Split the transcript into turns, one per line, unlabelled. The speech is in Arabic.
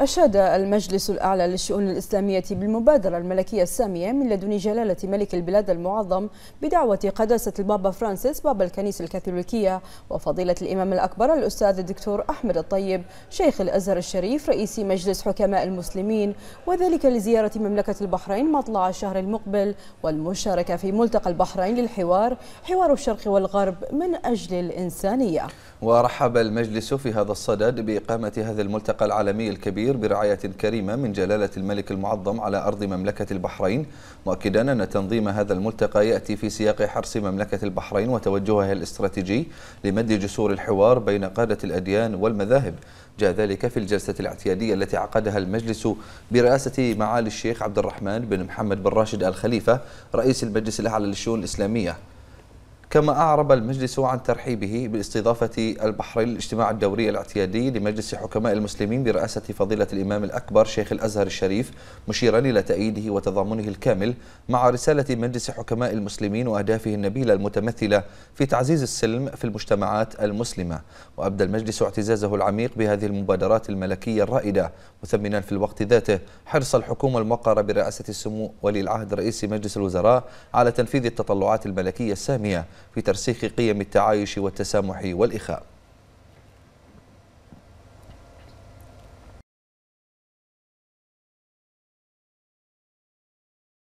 أشاد المجلس الأعلى للشؤون الإسلامية بالمبادرة الملكية السامية من لدن جلالة ملك البلاد المعظم بدعوة قداسة البابا فرانسيس بابا الكنيسة الكاثوليكية وفضيلة الإمام الأكبر الأستاذ الدكتور أحمد الطيب شيخ الأزهر الشريف رئيس مجلس حكماء المسلمين وذلك لزيارة مملكة البحرين مطلع الشهر المقبل والمشاركة في ملتقى البحرين للحوار حوار الشرق والغرب من أجل الإنسانية
ورحب المجلس في هذا الصدد بإقامة هذا الملتقى العالمي الكبير برعاية كريمة من جلالة الملك المعظم على أرض مملكة البحرين مؤكدا أن تنظيم هذا الملتقى يأتي في سياق حرص مملكة البحرين وتوجهها الاستراتيجي لمد جسور الحوار بين قادة الأديان والمذاهب جاء ذلك في الجلسة الاعتيادية التي عقدها المجلس برئاسة معالي الشيخ عبد الرحمن بن محمد بن راشد الخليفة رئيس المجلس الأعلى للشؤون الإسلامية كما أعرب المجلس عن ترحيبه باستضافة البحرين الاجتماع الدوري الاعتيادي لمجلس حكماء المسلمين برئاسة فضيلة الإمام الأكبر شيخ الأزهر الشريف مشيرا إلى تأييده وتضامنه الكامل مع رسالة مجلس حكماء المسلمين وأهدافه النبيلة المتمثلة في تعزيز السلم في المجتمعات المسلمة وأبدى المجلس اعتزازه العميق بهذه المبادرات الملكية الرائدة مثمنا في الوقت ذاته حرص الحكومة الموقرة برئاسة السمو ولي العهد رئيس مجلس الوزراء على تنفيذ التطلعات الملكية السامية في ترسيخ قيم التعايش والتسامح والإخاء